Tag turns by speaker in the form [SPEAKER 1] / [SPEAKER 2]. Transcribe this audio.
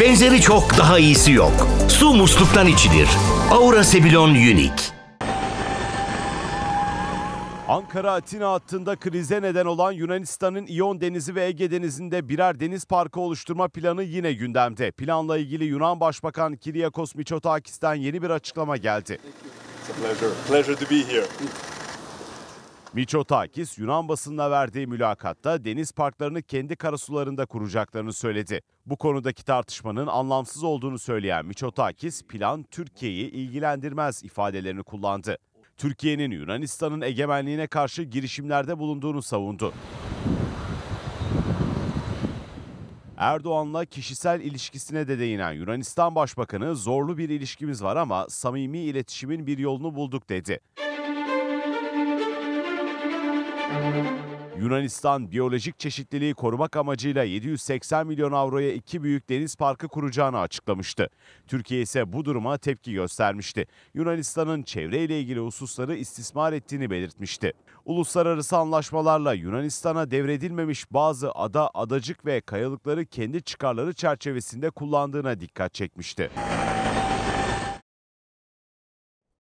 [SPEAKER 1] Benzeri çok daha iyisi yok. Su musluktan içilir. Aura Sebilon Unique. Ankara-Atina hattında krize neden olan Yunanistan'ın İyon Denizi ve Ege Denizi'nde birer deniz parkı oluşturma planı yine gündemde. Planla ilgili Yunan Başbakan Kiriakos Mitsotakis'ten yeni bir açıklama geldi.
[SPEAKER 2] It's a pleasure. Pleasure to be here.
[SPEAKER 1] Miçotakis Yunan basınına verdiği mülakatta deniz parklarını kendi karasularında kuracaklarını söyledi. Bu konudaki tartışmanın anlamsız olduğunu söyleyen Miçotakis plan Türkiye'yi ilgilendirmez ifadelerini kullandı. Türkiye'nin Yunanistan'ın egemenliğine karşı girişimlerde bulunduğunu savundu. Erdoğan'la kişisel ilişkisine de değinen Yunanistan Başbakanı zorlu bir ilişkimiz var ama samimi iletişimin bir yolunu bulduk dedi. Yunanistan biyolojik çeşitliliği korumak amacıyla 780 milyon avroya iki büyük deniz parkı kuracağını açıklamıştı. Türkiye ise bu duruma tepki göstermişti. Yunanistan'ın çevreyle ilgili hususları istismar ettiğini belirtmişti. Uluslararası anlaşmalarla Yunanistan'a devredilmemiş bazı ada, adacık ve kayalıkları kendi çıkarları çerçevesinde kullandığına dikkat çekmişti.